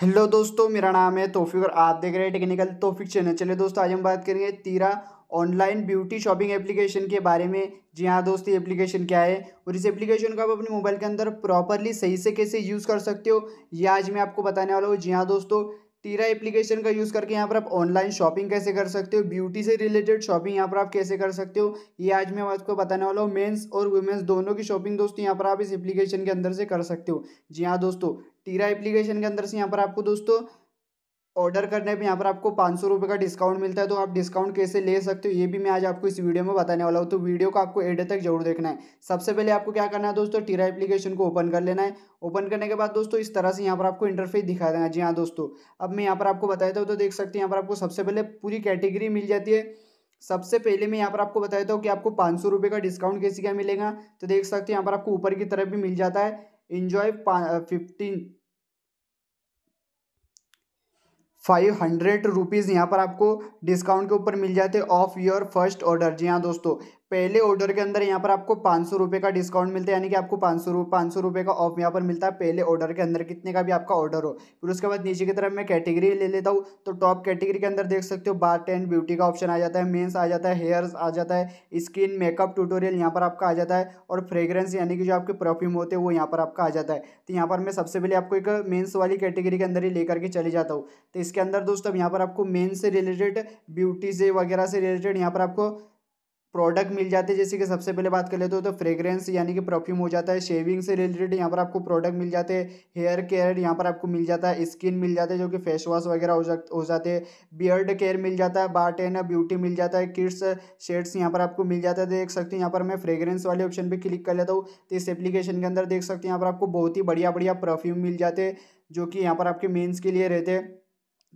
hello दोस्तों मेरा नाम है तोफिक और आप देख रहे हैं टेक्निकल तोफिक चैनल चले दोस्तों आज हम बात करेंगे तीरा ऑनलाइन ब्यूटी शॉपिंग एप्लीकेशन के बारे में जी हाँ दोस्त ये एप्लीकेशन क्या है और इस एप्लीकेशन को आप अपने मोबाइल के अंदर प्रॉपरली सही से कैसे यूज़ कर सकते हो ये आज मैं आपको बताने वाला हूँ जी हाँ दोस्तों तीरा एप्लीकेशन का यूज़ करके यहाँ पर आप ऑनलाइन शॉपिंग कैसे कर सकते हो ब्यूटी से रिलेटेड शॉपिंग यहाँ पर आप कैसे कर सकते हो ये आज मैं आपको बताने वाला हूँ मेंस और वुमेंस दोनों की शॉपिंग दोस्तों यहाँ पर आप इस एप्लीकेशन के अंदर से कर सकते हो जी हाँ दोस्तों टीरा एप्लीकेशन के अंदर से यहाँ पर आपको दोस्तों ऑर्डर करने पे यहाँ पर आपको पाँच सौ रुपये का डिस्काउंट मिलता है तो आप डिस्काउंट कैसे ले सकते हो ये भी मैं आज आपको इस वीडियो में बताने वाला हूँ तो वीडियो को आपको एड तक जरूर देखना है सबसे पहले आपको क्या करना है दोस्तों टीरा एप्लीकेशन को ओपन कर लेना है ओपन करने के बाद दोस्तों इस तरह से यहाँ पर आपको इंटरफेस दिखा देना जी हाँ दोस्तों अब मैं यहाँ पर आपको बताता हूँ तो देख सकते हैं यहाँ पर आपको सबसे पहले पूरी कैटेगरी मिल जाती है सबसे पहले मैं यहाँ पर आपको बताया था हूँ कि आपको पाँच सौ रुपये का डिस्काउंट कैसे क्या मिलेगा तो देख सकते हैं यहाँ पर आपको ऊपर की तरफ भी मिल जाता है enjoy fifteen five hundred rupees यहाँ पर आपको डिस्काउंट के ऊपर मिल जाते ऑफ योर फर्स्ट ऑर्डर जी हाँ दोस्तों पहले ऑर्डर के अंदर यहाँ पर आपको पाँच सौ रुपये का डिस्काउंट मिलता है यानी कि आपको पाँच सौ पाँच सौ रुपये का ऑफ यहाँ पर मिलता है पहले ऑर्डर के अंदर कितने का भी आपका ऑर्डर हो फिर उसके बाद नीचे की तरफ मैं कैटेगरी ले लेता हूँ तो टॉप कैटेगरी के अंदर देख सकते हो बार टेंट ब्यूटी का ऑप्शन आ जाता है मेन्स आ जाता है हेयर्स आ जाता है स्किन मेकअप ट्यूटोरियल यहाँ पर आपका आ जाता है और फ्रेग्रेंस यानी कि जो आपके परफ्यूम होते हैं वो यहाँ पर आपका आ जाता है तो यहाँ पर मैं सबसे पहले आपको एक मेन्स वाली कैटेगरी के अंदर ही लेकर के चले जाता हूँ तो इसके अंदर दोस्तों अब यहाँ पर आपको मेन्स से रिलेटेड ब्यूटी से वगैरह से रिलेटेड यहाँ पर आपको प्रोडक्ट मिल जाते हैं जैसे कि सबसे पहले बात कर लेते हो तो फ्रेग्रेंस यानी कि परफ्यूम हो जाता है शेविंग से रिलेटेड यहाँ पर आपको प्रोडक्ट मिल जाते हैं हेयर केयर यहाँ पर आपको मिल जाता है स्किन मिल जाता है जो कि फेस वॉश वगैरह हो जा हो जाते हैं बियर्ड केयर मिल जाता है बार टेन ब्यूटी मिल जाता है किड्स शेड्स यहाँ पर आपको मिल जाता है देख सकते हैं यहाँ पर मैं फ्रेग्रेंस वाले ऑप्शन पर क्लिक कर लेता हूँ तो इस एप्लीकेशन के अंदर देख सकते हैं यहाँ पर आपको बहुत ही बढ़िया बढ़िया परफ्यूम मिल जाते हैं जो कि यहाँ पर आपके मेन्स के लिए रहते हैं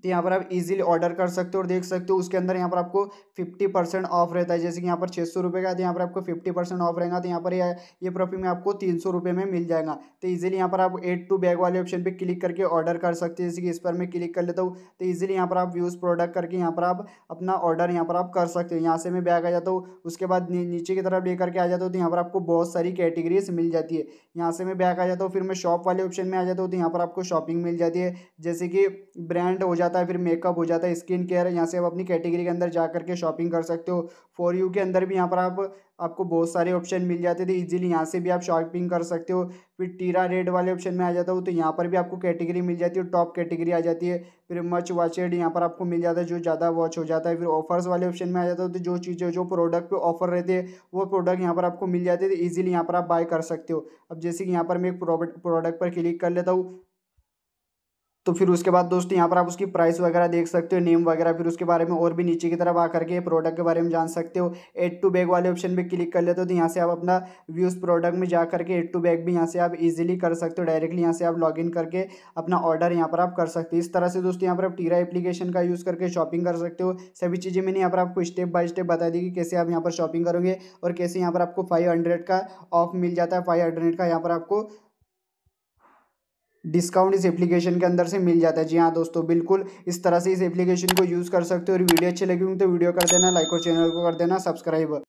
तो यहाँ पर आप इजीली ऑर्डर कर सकते हो और देख सकते हो उसके अंदर यहाँ पर आपको फिफ्टी परसेंट ऑफ रहता है जैसे कि यहाँ पर छः सौ रुपये का तो यहाँ पर आपको फिफ्टी परसेंट ऑफ रहेगा तो यहाँ पर ये प्रॉफिट परफ्यूम आपको तीन सौ रुपये में मिल जाएगा तो इजीली यहाँ पर आप एड टू बैग वाले ऑप्शन पे क्लिक करके ऑर्डर कर सकते हैं जैसे कि इस पर मैं क्लिक कर लेता हूँ तो ईजिली यहाँ पर आप यूज़ प्रोडक्ट करके यहाँ पर आप अपना ऑर्डर यहाँ पर आप कर सकते हो यहाँ से मैं बैग आ जाता हूँ उसके बाद नीचे की तरफ ले के आ जाता हूँ तो यहाँ पर आपको बहुत सारी कैटेगरीज मिल जाती है यहाँ से मैं बैग आ जाता हूँ फिर मैं शॉप वाले ऑप्शन में आ जाता हूँ तो यहाँ पर आपको शॉपिंग मिल जाती है जैसे कि ब्रांड हो जाता है फिर मेकअप हो जाता है स्किन केयर यहाँ से आप अपनी कैटेगरी के अंदर जा करके शॉपिंग कर सकते हो फॉर यू के अंदर भी यहाँ पर आप आपको बहुत सारे ऑप्शन मिल जाते थे इजीली यहाँ से भी आप शॉपिंग कर सकते हो फिर टीरा रेड वाले ऑप्शन में आ जाता हो तो यहाँ पर भी आपको कैटेगरी मिल जाती है टॉप कैटेगरी आ जाती है फिर मच वॉचेड यहाँ पर आपको मिल जाता है जो ज़्यादा वॉच हो जाता है फिर ऑफर्स वाले ऑप्शन में आ जाता हो तो जो चीज़ें जो प्रोडक्ट पर ऑफर रहते हैं वो प्रोडक्ट यहाँ पर आपको मिल जाते थे ईजिली यहाँ पर आप बाय कर सकते हो अब जैसे कि यहाँ पर मैं एक प्रोडक्ट पर क्लिक कर लेता हूँ तो फिर उसके बाद दोस्तों यहाँ पर आप उसकी प्राइस वगैरह देख सकते हो नेम वगैरह फिर उसके बारे में और भी नीचे की तरफ आ करके प्रोडक्ट के बारे में जान सकते हो एड टू बैग वाले ऑप्शन पे क्लिक कर लेते हो तो यहाँ से आप अपना व्यूज़ प्रोडक्ट में जा करके एड टू बैग भी यहाँ से आप इजीली कर सकते हो डायरेक्टली यहाँ से आप लॉग करके अपना ऑर्डर यहाँ पर आप कर सकते हो इस तरह से दोस्तों यहाँ पर आप टीरा एप्लीकेशन का यूज़ करके शॉपिंग कर सकते हो सभी चीज़ें मैंने यहाँ पर आपको स्टेप बाय स्टेप बता दी कि कैसे आप यहाँ पर शॉपिंग करोगे और कैसे यहाँ पर आपको फाइव का ऑफ मिल जाता है फाइव का यहाँ पर आपको डिस्काउंट इस एप्लीकेशन के अंदर से मिल जाता है जी हाँ दोस्तों बिल्कुल इस तरह से इस एप्लीकेशन को यूज़ कर सकते हो और वीडियो अच्छी लगी होंगे तो वीडियो कर देना लाइक और चैनल को कर देना सब्सक्राइब